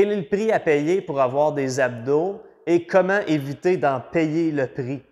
Quel est le prix à payer pour avoir des abdos et comment éviter d'en payer le prix?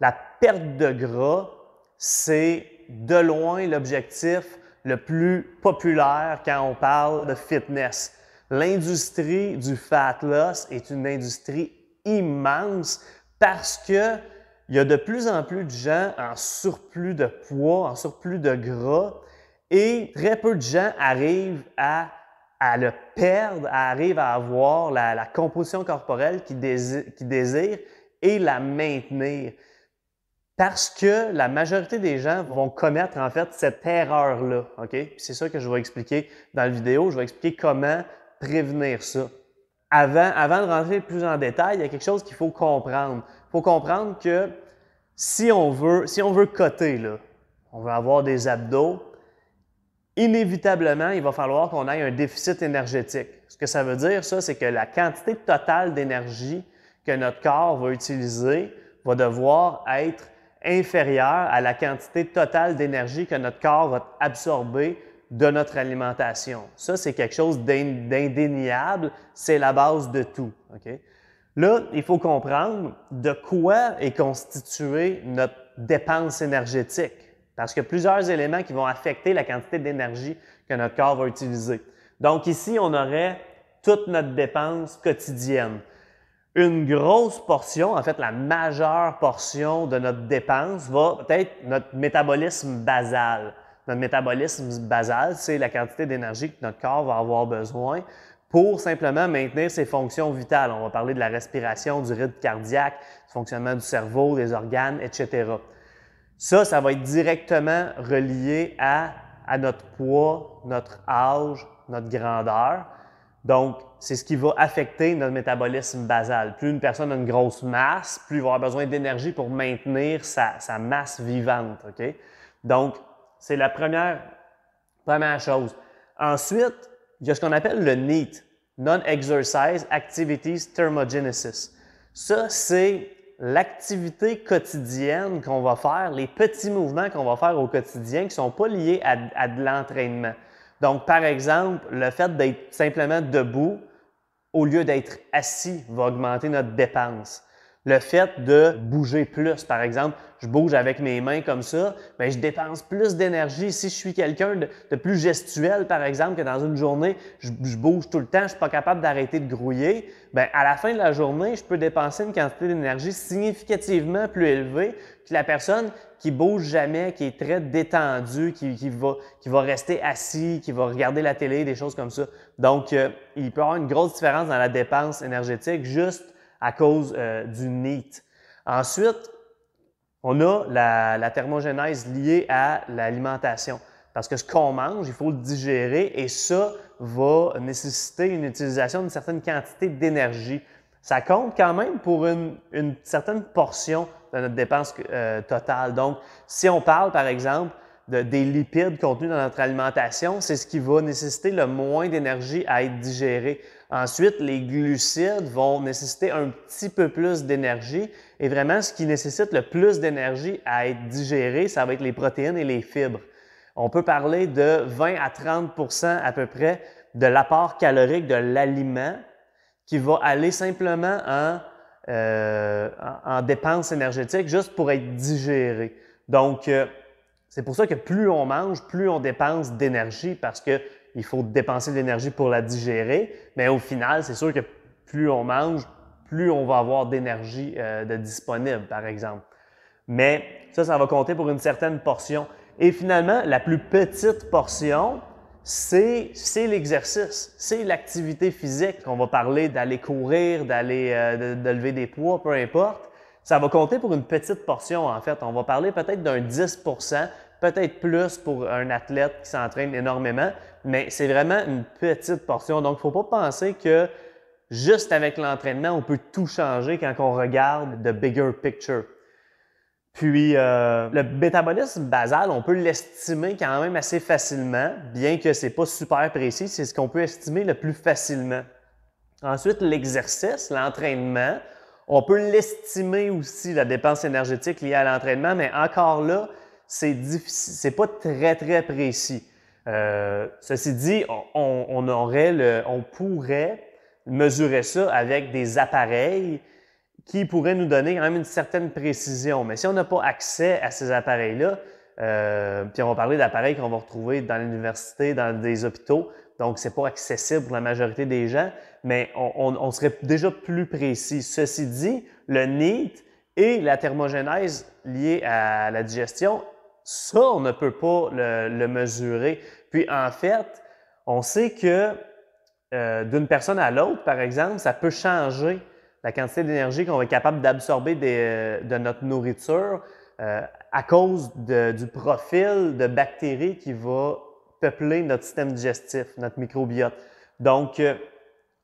La perte de gras, c'est de loin l'objectif le plus populaire quand on parle de fitness. L'industrie du fat loss est une industrie immense parce qu'il y a de plus en plus de gens en surplus de poids, en surplus de gras, et très peu de gens arrivent à à le perdre, arrive à avoir la, composition corporelle qu'il désire, et la maintenir. Parce que la majorité des gens vont commettre en fait cette erreur-là. ok C'est ça que je vais expliquer dans la vidéo. Je vais expliquer comment prévenir ça. Avant, de rentrer plus en détail, il y a quelque chose qu'il faut comprendre. Il faut comprendre que si on veut, si on veut coter, là, on veut avoir des abdos, inévitablement, il va falloir qu'on ait un déficit énergétique. Ce que ça veut dire, ça, c'est que la quantité totale d'énergie que notre corps va utiliser va devoir être inférieure à la quantité totale d'énergie que notre corps va absorber de notre alimentation. Ça, c'est quelque chose d'indéniable, c'est la base de tout. Là, il faut comprendre de quoi est constituée notre dépense énergétique parce qu'il y a plusieurs éléments qui vont affecter la quantité d'énergie que notre corps va utiliser. Donc ici, on aurait toute notre dépense quotidienne. Une grosse portion, en fait la majeure portion de notre dépense va être notre métabolisme basal. Notre métabolisme basal, c'est la quantité d'énergie que notre corps va avoir besoin pour simplement maintenir ses fonctions vitales. On va parler de la respiration, du rythme cardiaque, du fonctionnement du cerveau, des organes, etc. Ça, ça va être directement relié à, notre poids, notre âge, notre grandeur. Donc, c'est ce qui va affecter notre métabolisme basal. Plus une personne a une grosse masse, plus il va avoir besoin d'énergie pour maintenir sa, masse vivante. ok Donc, c'est la première, première chose. Ensuite, il y a ce qu'on appelle le NEAT, Non-Exercise Activities Thermogenesis. Ça, c'est l'activité quotidienne qu'on va faire, les petits mouvements qu'on va faire au quotidien qui ne sont pas liés à, à de l'entraînement. Donc, par exemple, le fait d'être simplement debout au lieu d'être assis va augmenter notre dépense. Le fait de bouger plus, par exemple, je bouge avec mes mains comme ça, mais ben, je dépense plus d'énergie. Si je suis quelqu'un de, plus gestuel, par exemple, que dans une journée, je, bouge tout le temps, je suis pas capable d'arrêter de grouiller, ben à la fin de la journée, je peux dépenser une quantité d'énergie significativement plus élevée que la personne qui bouge jamais, qui est très détendue, qui, va, rester assis, qui va regarder la télé, des choses comme ça. Donc, euh, il peut y avoir une grosse différence dans la dépense énergétique juste à cause euh, du NEAT. Ensuite, on a la, thermogénèse liée à l'alimentation. Parce que ce qu'on mange, il faut le digérer et ça va nécessiter une utilisation d'une certaine quantité d'énergie. Ça compte quand même pour une, certaine portion de notre dépense euh, totale. Donc, si on parle, par exemple, des lipides contenus dans notre alimentation, c'est ce qui va nécessiter le moins d'énergie à être digéré. Ensuite, les glucides vont nécessiter un petit peu plus d'énergie. Et vraiment, ce qui nécessite le plus d'énergie à être digéré, ça va être les protéines et les fibres. On peut parler de 20 à 30 à peu près de l'apport calorique de l'aliment qui va aller simplement en, euh, en, dépenses juste pour être digéré. Donc, euh, c'est pour ça que plus on mange, plus on dépense d'énergie parce que il faut dépenser de l'énergie pour la digérer. Mais au final, c'est sûr que plus on mange, plus on va avoir d'énergie euh, de disponible, par exemple. Mais ça, ça va compter pour une certaine portion. Et finalement, la plus petite portion, c'est, l'exercice, c'est l'activité physique. On va parler d'aller courir, d'aller euh, de lever des poids, peu importe. Ça va compter pour une petite portion, en fait. On va parler peut-être d'un 10 peut-être plus pour un athlète qui s'entraîne énormément, mais c'est vraiment une petite portion. Donc, il ne faut pas penser que juste avec l'entraînement, on peut tout changer quand on regarde the bigger picture. Puis, euh, le métabolisme basal, on peut l'estimer quand même assez facilement, bien que ce n'est pas super précis, c'est ce qu'on peut estimer le plus facilement. Ensuite, l'exercice, l'entraînement, on peut l'estimer aussi, la dépense énergétique liée à l'entraînement, mais encore là, c'est difficile, c'est pas très, très précis. Euh, ceci dit, on, aurait on pourrait mesurer ça avec des appareils qui pourraient nous donner quand même une certaine précision. Mais si on n'a pas accès à ces appareils-là, euh, puis on va parler d'appareils qu'on va retrouver dans l'université, dans des hôpitaux, donc c'est pas accessible pour la majorité des gens, mais on, serait déjà plus précis. Ceci dit, le NEAT et la thermogénèse liée à la digestion ça, on ne peut pas le, mesurer. Puis en fait, on sait que euh, d'une personne à l'autre, par exemple, ça peut changer la quantité d'énergie qu'on est capable d'absorber euh, de notre nourriture euh, à cause du profil de bactéries qui va peupler notre système digestif, notre microbiote. Donc,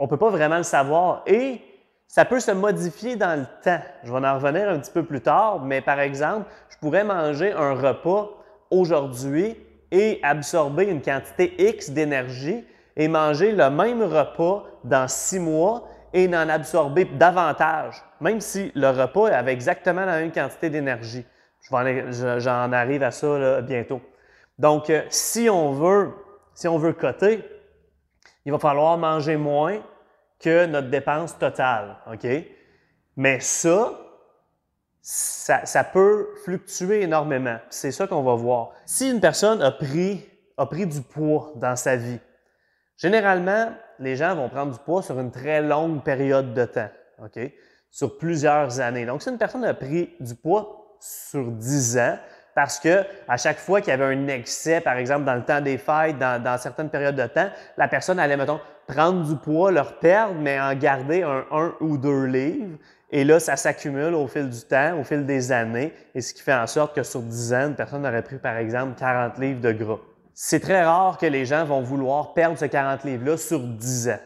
on ne peut pas vraiment le savoir. Et ça peut se modifier dans le temps. Je vais en revenir un petit peu plus tard, mais par exemple, je pourrais manger un repas aujourd'hui et absorber une quantité X d'énergie et manger le même repas dans six mois et n'en absorber davantage, même si le repas avait exactement la même quantité d'énergie. J'en arrive à ça bientôt. Donc, euh, si on veut, si on veut coter, il va falloir manger moins que notre dépense totale. OK? Mais ça, ça, peut fluctuer énormément. C'est ça qu'on va voir. Si une personne a pris, du poids dans sa vie, généralement, les gens vont prendre du poids sur une très longue période de temps. Sur plusieurs années. Donc, si une personne a pris du poids sur 10 ans, parce que à chaque fois qu'il y avait un excès, par exemple, dans le temps des fêtes, dans, certaines périodes de temps, la personne allait, mettons, prendre du poids, leur perdre, mais en garder un ou deux livres. Et là, ça s'accumule au fil du temps, au fil des années, et ce qui fait en sorte que sur 10 ans, une personne aurait pris, par exemple, 40 livres de gras. C'est très rare que les gens vont vouloir perdre ce 40 livres-là sur 10 ans.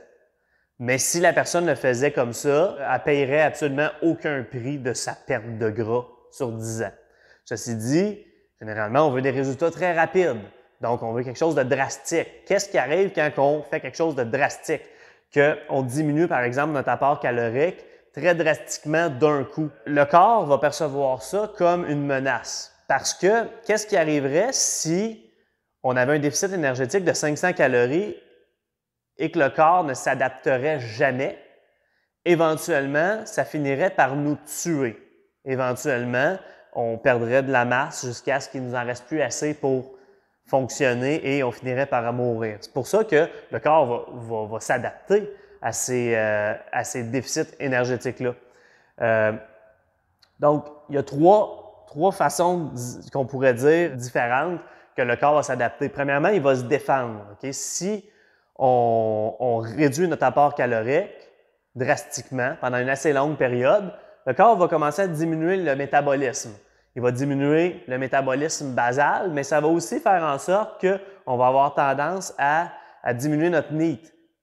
Mais si la personne le faisait comme ça, elle paierait absolument aucun prix de sa perte de gras sur 10 ans. Ceci dit, généralement, on veut des résultats très rapides. Donc, on veut quelque chose de drastique. Qu'est-ce qui arrive quand on fait quelque chose de drastique? Qu'on diminue, par exemple, notre apport calorique très drastiquement d'un coup. Le corps va percevoir ça comme une menace. Parce que qu'est-ce qui arriverait si on avait un déficit énergétique de 500 calories et que le corps ne s'adapterait jamais? Éventuellement, ça finirait par nous tuer. Éventuellement, on perdrait de la masse jusqu'à ce qu'il nous en reste plus assez pour fonctionner et on finirait par mourir. C'est pour ça que le corps va, s'adapter euh, à ces, déficits énergétiques-là. Euh, donc, il y a trois, façons qu'on pourrait dire différentes que le corps va s'adapter. Premièrement, il va se défendre. Si on réduit notre apport calorique drastiquement pendant une assez longue période, le corps va commencer à diminuer le métabolisme. Il va diminuer le métabolisme basal, mais ça va aussi faire en sorte qu'on va avoir tendance à, diminuer notre NEAT.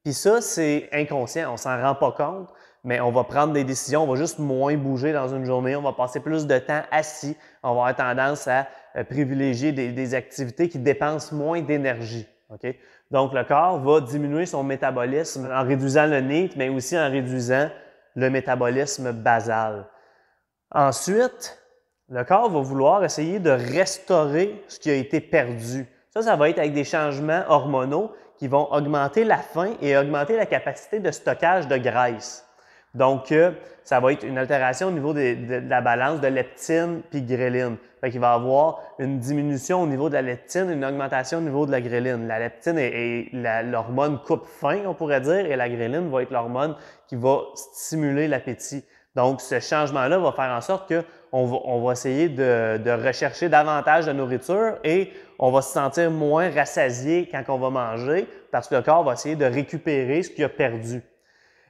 Puis ça, c'est inconscient, on s'en rend pas compte, mais on va prendre des décisions, on va juste moins bouger dans une journée, on va passer plus de temps assis, on va avoir tendance à euh, privilégier des, activités qui dépensent moins d'énergie. Donc, le corps va diminuer son métabolisme en réduisant le NEAT, mais aussi en réduisant le métabolisme basal. Ensuite, le corps va vouloir essayer de restaurer ce qui a été perdu. Ça, ça va être avec des changements hormonaux qui vont augmenter la faim et augmenter la capacité de stockage de graisse. Donc, euh, ça va être une altération au niveau de, la balance de leptine puis gréline. Fait qu'il va y avoir une diminution au niveau de la leptine, et une augmentation au niveau de la gréline. La leptine est, l'hormone coupe-faim, on pourrait dire, et la gréline va être l'hormone qui va stimuler l'appétit. Donc, ce changement-là va faire en sorte qu'on va, on va essayer de, rechercher davantage de nourriture et on va se sentir moins rassasié quand on va manger parce que le corps va essayer de récupérer ce qu'il a perdu.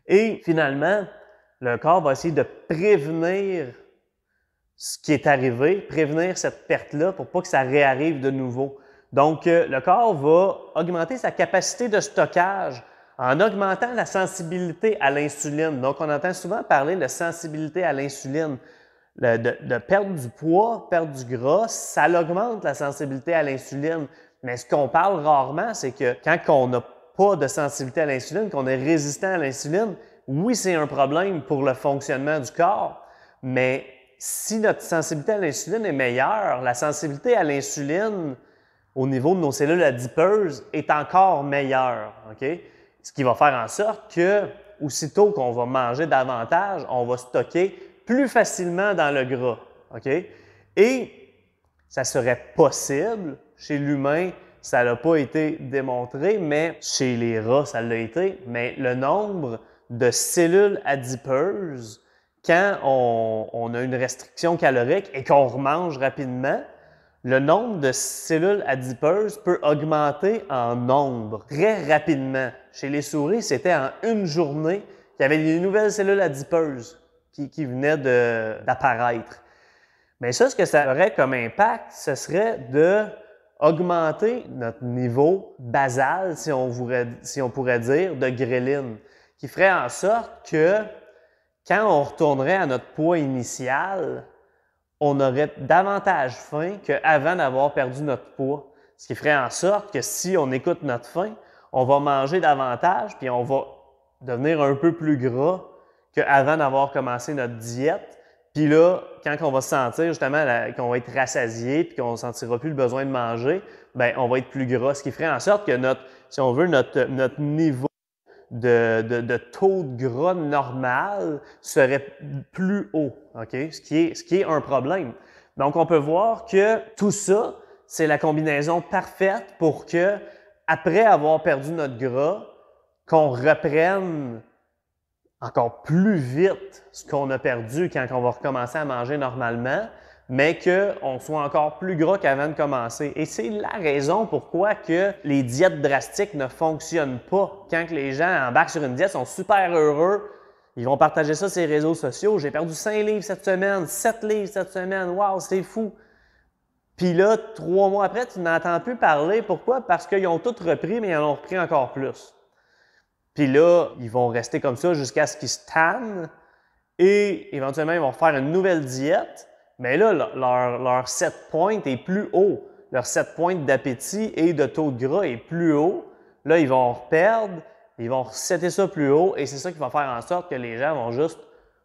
Et finalement, le corps va essayer de prévenir ce qui est arrivé, prévenir cette perte-là pour pas que ça réarrive de nouveau. Donc, euh, le corps va augmenter sa capacité de stockage en augmentant la sensibilité à l'insuline. Donc, on entend souvent parler de sensibilité à l'insuline. De, perdre du poids, perdre du gras, ça augmente la sensibilité à l'insuline. Mais ce qu'on parle rarement, c'est que quand on n'a pas de sensibilité à l'insuline, qu'on est résistant à l'insuline, oui, c'est un problème pour le fonctionnement du corps, mais si notre sensibilité à l'insuline est meilleure, la sensibilité à l'insuline au niveau de nos cellules adipeuses est encore meilleure. OK? Ce qui va faire en sorte que, aussitôt qu'on va manger davantage, on va stocker plus facilement dans le gras. Et ça serait possible chez l'humain, ça n'a pas été démontré, mais chez les rats, ça l'a été. Mais le nombre de cellules adipeuses, quand on, on a une restriction calorique et qu'on remange rapidement, le nombre de cellules adipeuses peut augmenter en nombre très rapidement. Chez les souris, c'était en une journée qu'il y avait des nouvelles cellules adipeuses qui, venait venaient d'apparaître. Mais ça, ce que ça aurait comme impact, ce serait de augmenter notre niveau basal, si on, pourrait, si on pourrait dire, de gréline, qui ferait en sorte que quand on retournerait à notre poids initial, on aurait davantage faim qu'avant d'avoir perdu notre poids. Ce qui ferait en sorte que si on écoute notre faim, on va manger davantage, puis on va devenir un peu plus gras qu'avant d'avoir commencé notre diète. Puis là, quand on va sentir justement qu'on va être rassasié, puis qu'on ne sentira plus le besoin de manger, bien, on va être plus gras, ce qui ferait en sorte que notre, si on veut, notre niveau de, taux de gras normal serait plus haut, ce, qui est, ce qui est un problème. Donc, on peut voir que tout ça, c'est la combinaison parfaite pour que, après avoir perdu notre gras, qu'on reprenne encore plus vite ce qu'on a perdu quand on va recommencer à manger normalement, mais qu'on soit encore plus gros qu'avant de commencer. Et c'est la raison pourquoi que les diètes drastiques ne fonctionnent pas. Quand les gens embarquent sur une diète, sont super heureux, ils vont partager ça sur les réseaux sociaux. J'ai perdu 5 livres cette semaine, 7 livres cette semaine, waouh c'est fou. Puis là, trois mois après, tu n'entends plus parler. Pourquoi? Parce qu'ils ont tout repris, mais ils en ont repris encore plus. Puis là, ils vont rester comme ça jusqu'à ce qu'ils se tannent et éventuellement, ils vont faire une nouvelle diète mais là, leur, leur set point est plus haut. Leur set point d'appétit et de taux de gras est plus haut. Là, ils vont perdre, ils vont setter ça plus haut et c'est ça qui va faire en sorte que les gens vont juste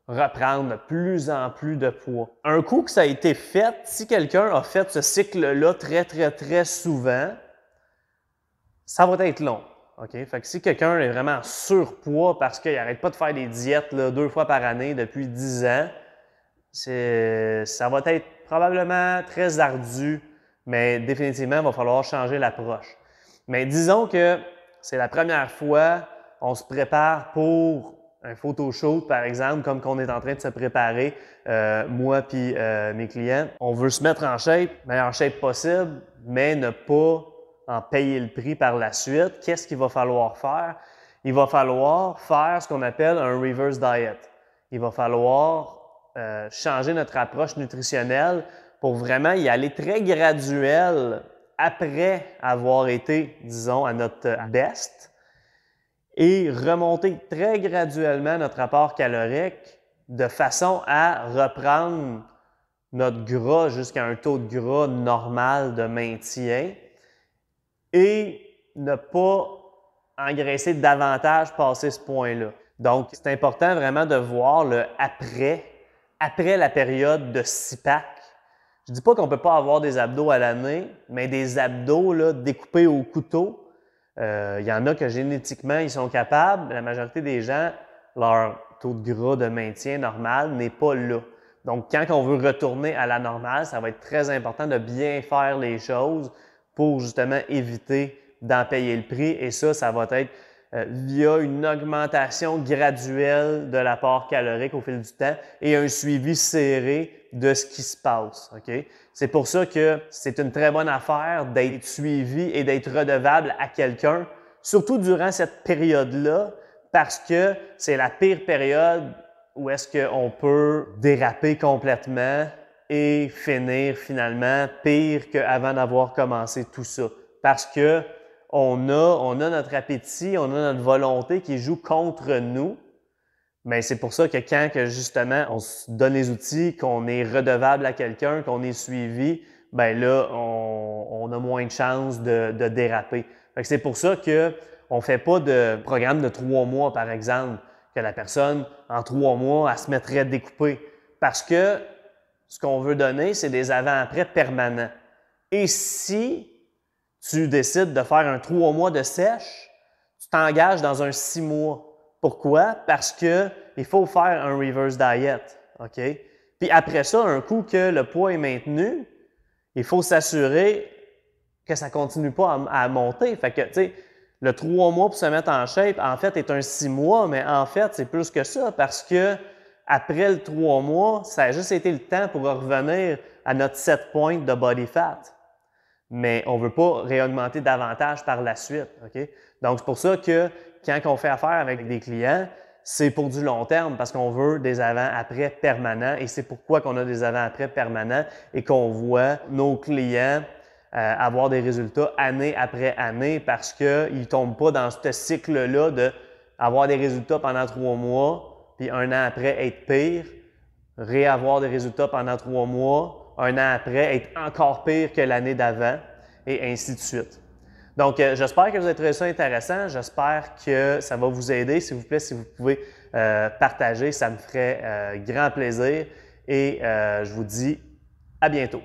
reprendre de plus en plus de poids. Un coup que ça a été fait, si quelqu'un a fait ce cycle-là très, très, très souvent, ça va être long. Fait que si quelqu'un est vraiment surpoids parce qu'il n'arrête pas de faire des diètes deux fois par année depuis dix ans, ça va être probablement très ardu, mais définitivement, il va falloir changer l'approche. Mais disons que c'est la première fois, qu'on se prépare pour un photo shoot, par exemple, comme qu'on est en train de se préparer, euh, moi puis euh, mes clients. On veut se mettre en shape, meilleure shape possible, mais ne pas en payer le prix par la suite. Qu'est-ce qu'il va falloir faire? Il va falloir faire ce qu'on appelle un reverse diet. Il va falloir euh, changer notre approche nutritionnelle pour vraiment y aller très graduel après avoir été, disons, à notre ah. best et remonter très graduellement notre apport calorique de façon à reprendre notre gras jusqu'à un taux de gras normal de maintien et ne pas engraisser davantage passer ce point-là. Donc, c'est important vraiment de voir le après après la période de six packs. Je dis pas qu'on peut pas avoir des abdos à l'année, mais des abdos là, découpés au couteau, euh, il y en a que génétiquement ils sont capables. La majorité des gens, leur taux de gras de maintien normal n'est pas là. Donc, quand on veut retourner à la normale, ça va être très important de bien faire les choses pour justement éviter d'en payer le prix. Et ça, ça va être il y a une augmentation graduelle de l'apport calorique au fil du temps et un suivi serré de ce qui se passe. C'est pour ça que c'est une très bonne affaire d'être suivi et d'être redevable à quelqu'un, surtout durant cette période-là, parce que c'est la pire période où est-ce qu'on peut déraper complètement et finir finalement pire qu'avant d'avoir commencé tout ça. Parce que on a, notre appétit, on a notre volonté qui joue contre nous. Mais c'est pour ça que quand justement on se donne les outils, qu'on est redevable à quelqu'un, qu'on est suivi, ben là, on, a moins de chances de, déraper. c'est pour ça que on fait pas de programme de trois mois, par exemple, que la personne, en trois mois, elle se mettrait à découper. Parce que ce qu'on veut donner, c'est des avant-après permanents. Et si tu décides de faire un trois mois de sèche, tu t'engages dans un six mois. Pourquoi? Parce que il faut faire un reverse diet. OK? Puis après ça, un coup que le poids est maintenu, il faut s'assurer que ça continue pas à, monter. Fait que, tu sais, le trois mois pour se mettre en shape, en fait, est un six mois, mais en fait, c'est plus que ça parce que après le trois mois, ça a juste été le temps pour revenir à notre set point de body fat mais on ne veut pas réaugmenter davantage par la suite. OK? Donc, c'est pour ça que quand on fait affaire avec des clients, c'est pour du long terme parce qu'on veut des avant-après permanents et c'est pourquoi qu'on a des avant-après permanents et qu'on voit nos clients euh, avoir des résultats année après année parce qu'ils ne tombent pas dans ce cycle-là de avoir des résultats pendant trois mois, puis un an après être pire, réavoir des résultats pendant trois mois, un an après être encore pire que l'année d'avant, et ainsi de suite. Donc, euh, j'espère que vous avez trouvé ça intéressant. J'espère que ça va vous aider. S'il vous plaît, si vous pouvez euh, partager, ça me ferait euh, grand plaisir. Et je vous dis à bientôt.